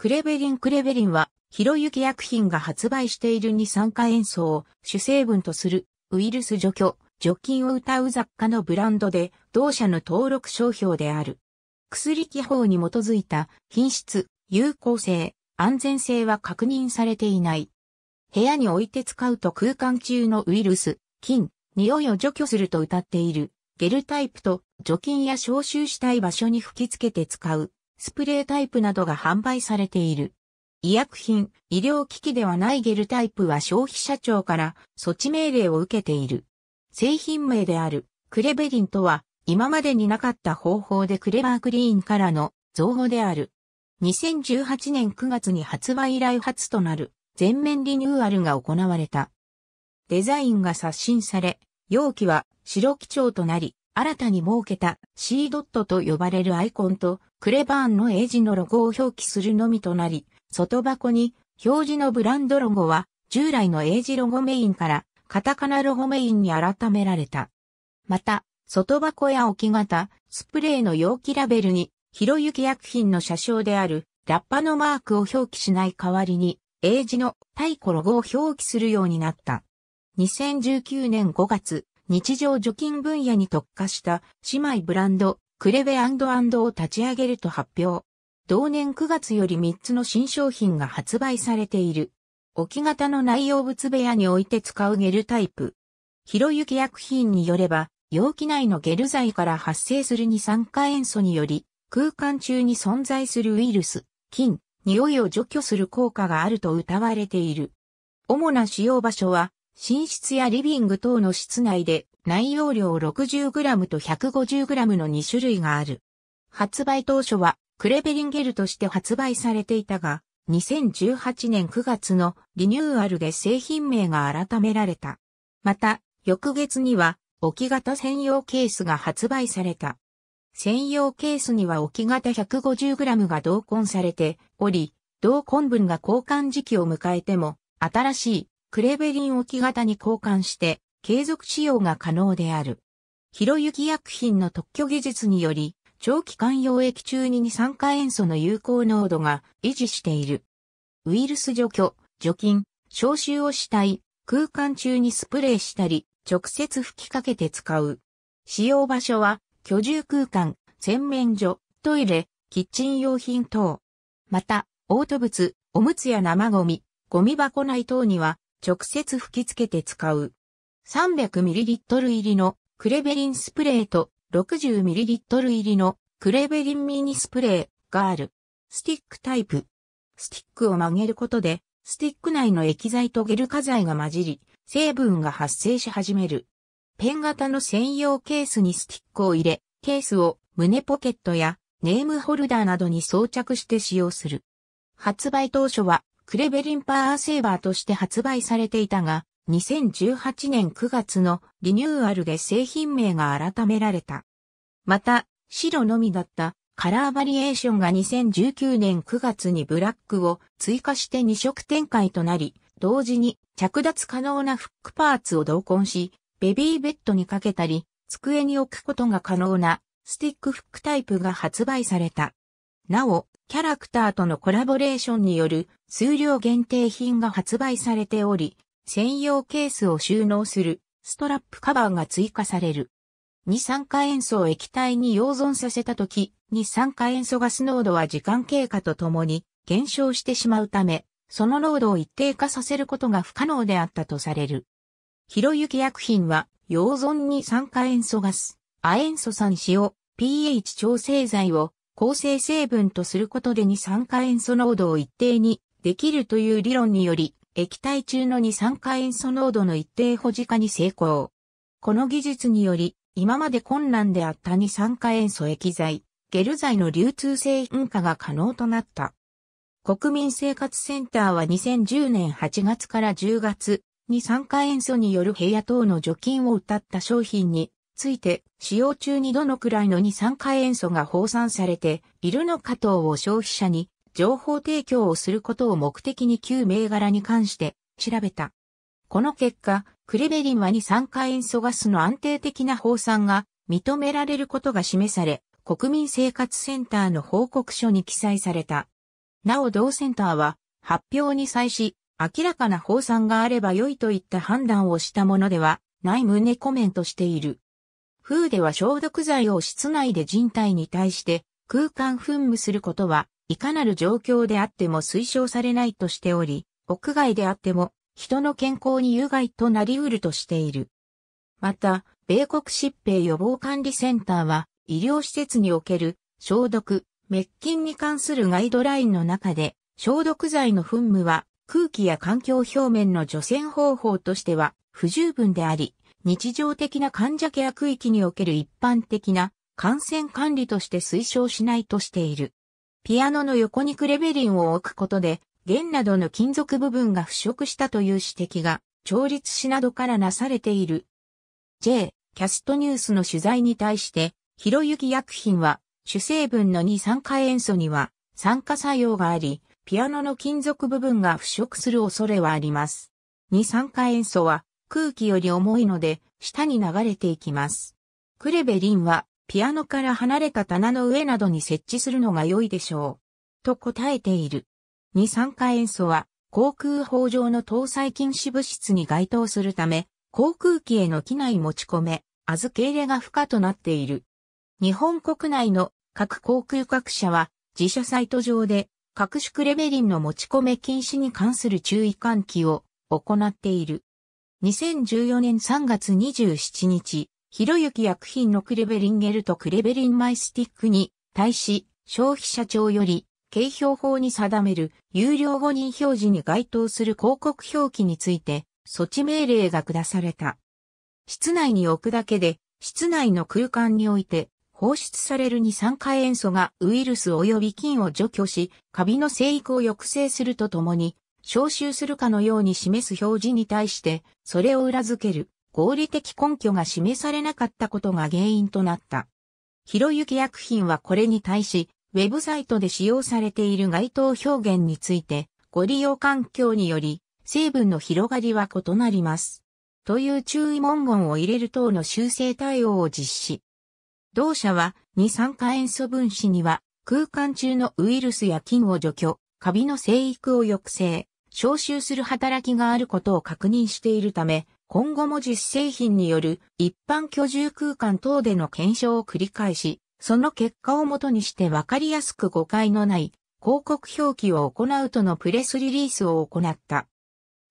クレベリンクレベリンは、ひろゆき薬品が発売している二酸化塩素を主成分とするウイルス除去、除菌を謳う雑貨のブランドで、同社の登録商標である。薬規法に基づいた品質、有効性、安全性は確認されていない。部屋に置いて使うと空間中のウイルス、菌、匂いを除去すると謳っている。ゲルタイプと除菌や消臭したい場所に吹き付けて使うスプレータイプなどが販売されている。医薬品、医療機器ではないゲルタイプは消費者庁から措置命令を受けている。製品名であるクレベリンとは今までになかった方法でクレバークリーンからの造語である。2018年9月に発売以来初となる全面リニューアルが行われた。デザインが刷新され、容器は白基調となり、新たに設けた C ドットと呼ばれるアイコンとクレバーンの英字のロゴを表記するのみとなり、外箱に表示のブランドロゴは従来の英字ロゴメインからカタカナロゴメインに改められた。また、外箱や置き型、スプレーの容器ラベルに、ひろゆき薬品の車掌であるラッパのマークを表記しない代わりに、英字の太古ロゴを表記するようになった。2019年5月、日常除菌分野に特化した姉妹ブランドクレベを立ち上げると発表。同年9月より3つの新商品が発売されている。置き型の内容物部屋に置いて使うゲルタイプ。広行き薬品によれば、容器内のゲル剤から発生する二酸化塩素により、空間中に存在するウイルス、菌、匂いを除去する効果があると謳われている。主な使用場所は、寝室やリビング等の室内で内容量 60g と 150g の2種類がある。発売当初はクレベリンゲルとして発売されていたが、2018年9月のリニューアルで製品名が改められた。また、翌月には置き型専用ケースが発売された。専用ケースには置き型 150g が同梱されており、同梱分が交換時期を迎えても、新しいクレベリン置き型に交換して継続使用が可能である。ひろゆき薬品の特許技術により、長期間溶液中に二酸化塩素の有効濃度が維持している。ウイルス除去、除菌、消臭をしたい、空間中にスプレーしたり、直接吹きかけて使う。使用場所は、居住空間、洗面所、トイレ、キッチン用品等。また、嘔吐物、おむつや生ゴミ、ゴミ箱内等には直接吹き付けて使う。300ml 入りのクレベリンスプレーと 60ml 入りのクレベリンミニスプレーがある。スティックタイプ。スティックを曲げることで、スティック内の液剤とゲル化剤が混じり、成分が発生し始める。ペン型の専用ケースにスティックを入れ、ケースを胸ポケットやネームホルダーなどに装着して使用する。発売当初はクレベリンパワーセーバーとして発売されていたが、2018年9月のリニューアルで製品名が改められた。また、白のみだったカラーバリエーションが2019年9月にブラックを追加して2色展開となり、同時に着脱可能なフックパーツを同梱し、ベビーベッドにかけたり、机に置くことが可能なスティックフックタイプが発売された。なお、キャラクターとのコラボレーションによる数量限定品が発売されており、専用ケースを収納するストラップカバーが追加される。二酸化塩素を液体に溶存させたとき、二酸化塩素ガス濃度は時間経過とともに減少してしまうため、その濃度を一定化させることが不可能であったとされる。広雪薬品は、溶存二酸化塩素ガス、亜塩素酸塩、pH 調整剤を構成成分とすることで二酸化塩素濃度を一定にできるという理論により、液体中の二酸化塩素濃度の一定保持化に成功。この技術により、今まで困難であった二酸化塩素液剤、ゲル剤の流通性運化が可能となった。国民生活センターは2010年8月から10月、二酸化塩素による部屋等の除菌を謳った商品について、使用中にどのくらいの二酸化塩素が放散されているのか等を消費者に情報提供をすることを目的に旧銘柄に関して調べた。この結果、クレベリンは二酸化塩素ガスの安定的な放散が認められることが示され、国民生活センターの報告書に記載された。なお同センターは発表に際し、明らかな放散があれば良いといった判断をしたものではない旨コメントしている。フーでは消毒剤を室内で人体に対して空間噴霧することはいかなる状況であっても推奨されないとしており、屋外であっても人の健康に有害となり得るとしている。また、米国疾病予防管理センターは医療施設における消毒、滅菌に関するガイドラインの中で消毒剤の噴霧は空気や環境表面の除染方法としては不十分であり、日常的な患者ケア区域における一般的な感染管理として推奨しないとしている。ピアノの横にクレベリンを置くことで、弦などの金属部分が腐食したという指摘が、調律師などからなされている。J. キャストニュースの取材に対して、ひろゆき薬品は、主成分の二酸化塩素には、酸化作用があり、ピアノの金属部分が腐食する恐れはあります。二酸化塩素は、空気より重いので、下に流れていきます。クレベリンは、ピアノから離れた棚の上などに設置するのが良いでしょう。と答えている。二酸化塩素は、航空法上の搭載禁止物質に該当するため、航空機への機内持ち込め、預け入れが不可となっている。日本国内の各航空各社は、自社サイト上で、各宿レベリンの持ち込め禁止に関する注意喚起を行っている。2014年3月27日、ひろゆき薬品のクレベリンゲルとクレベリンマイスティックに対し消費者庁より経評法に定める有料誤認表示に該当する広告表記について措置命令が下された。室内に置くだけで室内の空間において放出される二酸化塩素がウイルス及び菌を除去し、カビの生育を抑制するとともに、消臭するかのように示す表示に対して、それを裏付ける合理的根拠が示されなかったことが原因となった。ひろゆき薬品はこれに対し、ウェブサイトで使用されている該当表現について、ご利用環境により、成分の広がりは異なります。という注意文言を入れる等の修正対応を実施。同社は、二酸化塩素分子には、空間中のウイルスや菌を除去、カビの生育を抑制、消臭する働きがあることを確認しているため、今後も実製品による一般居住空間等での検証を繰り返し、その結果をもとにして分かりやすく誤解のない広告表記を行うとのプレスリリースを行った。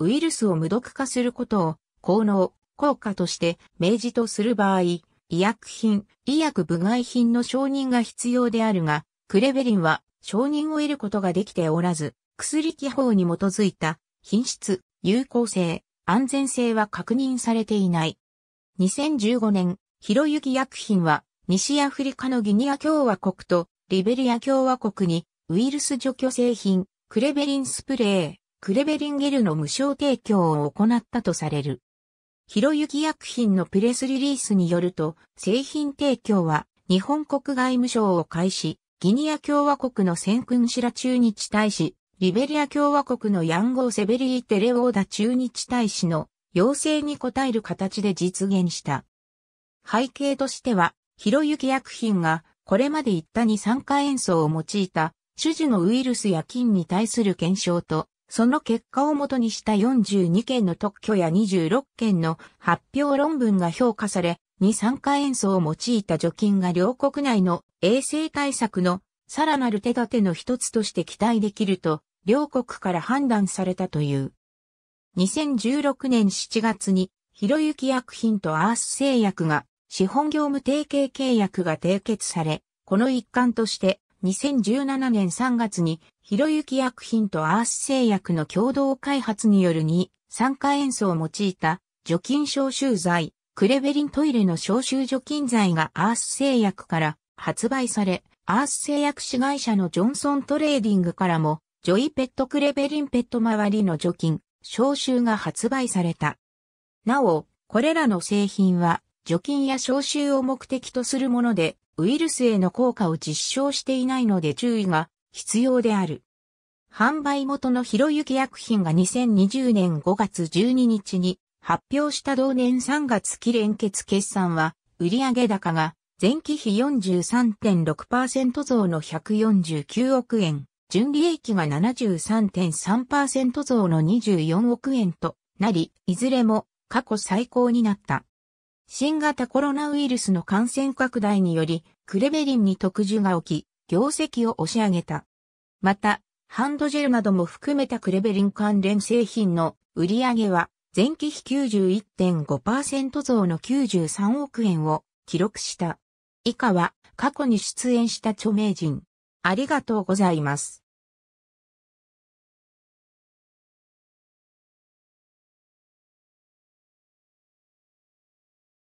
ウイルスを無毒化することを効能、効果として明示とする場合、医薬品、医薬部外品の承認が必要であるが、クレベリンは承認を得ることができておらず、薬規法に基づいた品質、有効性、安全性は確認されていない。2015年、ひろゆき薬品は、西アフリカのギニア共和国とリベリア共和国にウイルス除去製品、クレベリンスプレー、クレベリンゲルの無償提供を行ったとされる。ひろゆき薬品のプレスリリースによると、製品提供は日本国外務省を介し、ギニア共和国の先君白中日大使、イベリア共和国のヤンゴー・セベリー・テレオーダ駐日大使の要請に応える形で実現した。背景としては、ひろゆき薬品がこれまで言った二酸化塩素を用いた種々のウイルスや菌に対する検証と、その結果をもとにした42件の特許や26件の発表論文が評価され、二酸化塩素を用いた除菌が両国内の衛生対策のさらなる手立ての一つとして期待できると両国から判断されたという。2016年7月に、ひろゆき薬品とアース製薬が、資本業務提携契約が締結され、この一環として、2017年3月に、ひろゆき薬品とアース製薬の共同開発による2、酸化塩素を用いた除菌消臭剤、クレベリントイレの消臭除菌剤がアース製薬から発売され、アース製薬子会社のジョンソントレーディングからもジョイペットクレベリンペット周りの除菌、消臭が発売された。なお、これらの製品は除菌や消臭を目的とするもので、ウイルスへの効果を実証していないので注意が必要である。販売元の広行き薬品が2020年5月12日に発表した同年3月期連結決算は、売上高が前期比43.6%増の149億円。純利益が73.3%増の24億円となり、いずれも過去最高になった。新型コロナウイルスの感染拡大により、クレベリンに特需が起き、業績を押し上げた。また、ハンドジェルなども含めたクレベリン関連製品の売り上げは、前期比91.5%増の93億円を記録した。以下は過去に出演した著名人。ありがとうございます。